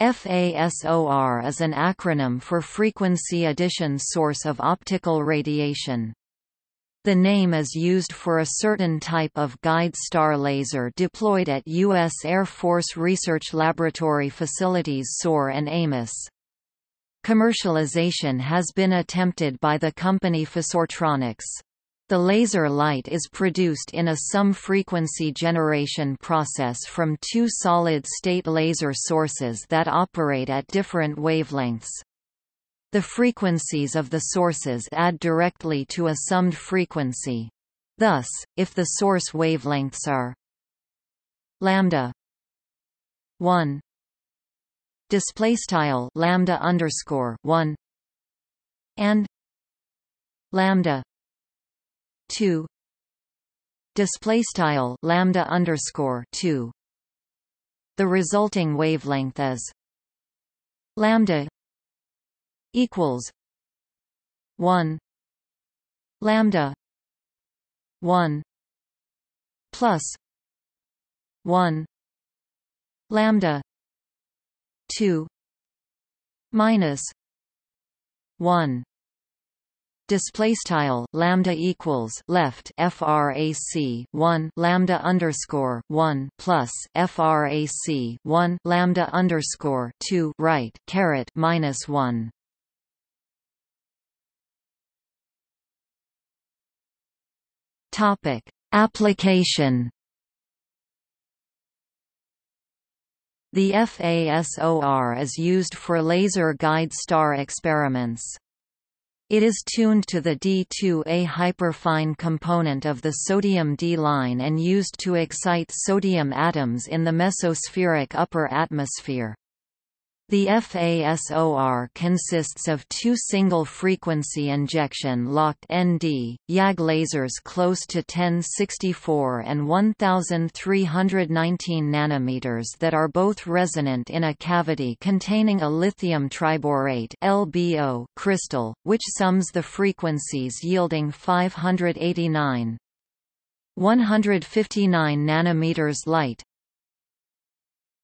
FASOR is an acronym for Frequency Addition Source of Optical Radiation. The name is used for a certain type of guide star laser deployed at U.S. Air Force Research Laboratory facilities SOAR and AMOS. Commercialization has been attempted by the company Fasortronics. The laser light is produced in a some-frequency generation process from two solid-state laser sources that operate at different wavelengths. The frequencies of the sources add directly to a summed frequency. Thus, if the source wavelengths are lambda 1 display style lambda underscore 1 and lambda two display style lambda underscore two the resulting wavelength is lambda equals 1 lambda 1 plus 1 lambda 2 minus 1 display style lambda equals left frac 1 lambda underscore 1 plus frac 1 lambda underscore 2 right caret minus 1 topic application The FASOR is used for laser guide star experiments. It is tuned to the D2A hyperfine component of the sodium D line and used to excite sodium atoms in the mesospheric upper atmosphere. The FASOR consists of two single-frequency injection locked ND, YAG lasers close to 1064 and 1319 nanometers that are both resonant in a cavity containing a lithium triborate LBO crystal, which sums the frequencies yielding 589. 159 nanometers light